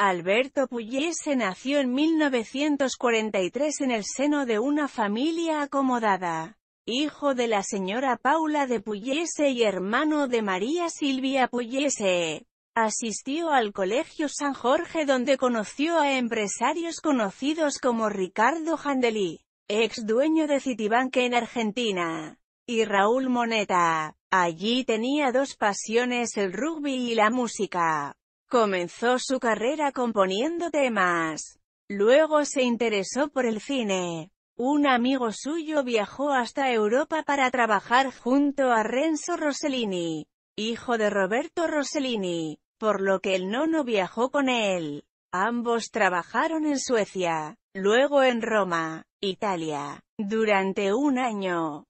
Alberto Pugliese nació en 1943 en el seno de una familia acomodada. Hijo de la señora Paula de Pugliese y hermano de María Silvia Pugliese. Asistió al Colegio San Jorge donde conoció a empresarios conocidos como Ricardo Jandelí, ex dueño de Citibank en Argentina, y Raúl Moneta. Allí tenía dos pasiones el rugby y la música. Comenzó su carrera componiendo temas. Luego se interesó por el cine. Un amigo suyo viajó hasta Europa para trabajar junto a Renzo Rossellini, hijo de Roberto Rossellini, por lo que el nono viajó con él. Ambos trabajaron en Suecia, luego en Roma, Italia, durante un año.